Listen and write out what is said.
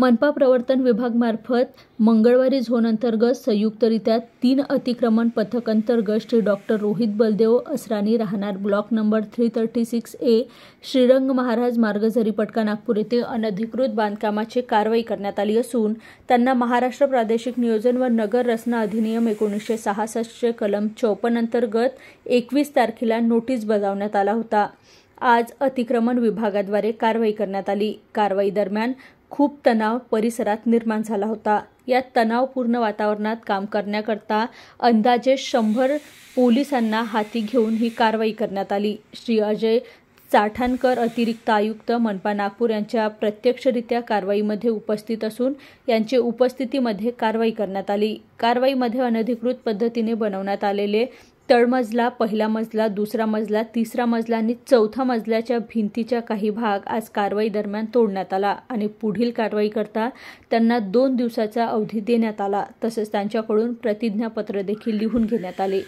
मनपा प्रवर्तन विभागमार्फत मंगळवारी झोन अंतर्गत संयुक्तरित्या तीन अतिक्रमण पथक अंतर्गत श्री डॉक्टर रोहित बलदेव असरानी राहणार block number three thirty six A Shrirang Maharaj मार्गझरी पटका नागपूर येथे अनधिकृत बांधकामाची कारवाई करण्यात आली असून त्यांना महाराष्ट्र प्रादेशिक नियोजन व नगर रचना अधिनियम एकोणीसशे सहासष्टचे कलम चौपन्न अंतर्गत एकवीस तारखेला नोटीस बजावण्यात आला होता आज अतिक्रमण विभागाद्वारे कारवाई करण्यात आली कारवाई दरम्यान खूप तणाव परिसरात निर्माण झाला होता या तणावपूर्ण वातावरणात काम करण्याकरता अंदाजे शंभर पोलिसांना हाती घेऊन ही कारवाई करण्यात आली श्री अजय चाठाणकर अतिरिक्त आयुक्त मनपा नागपूर यांच्या प्रत्यक्षरित्या कारवाईमध्ये उपस्थित असून यांचे उपस्थितीमध्ये कारवाई करण्यात आली कारवाईमध्ये अनधिकृत पद्धतीने बनवण्यात आलेले तळमजला पहिला मजला दुसरा मजला तिसरा मजला आणि चौथा मजल्याच्या भिंतीचा काही भाग आज कारवाई दरम्यान तोडण्यात आला आणि पुढील कारवाई करता त्यांना दोन दिवसाचा अवधी देण्यात आला तसेच त्यांच्याकडून प्रतिज्ञापत्र देखील लिहून घेण्यात आले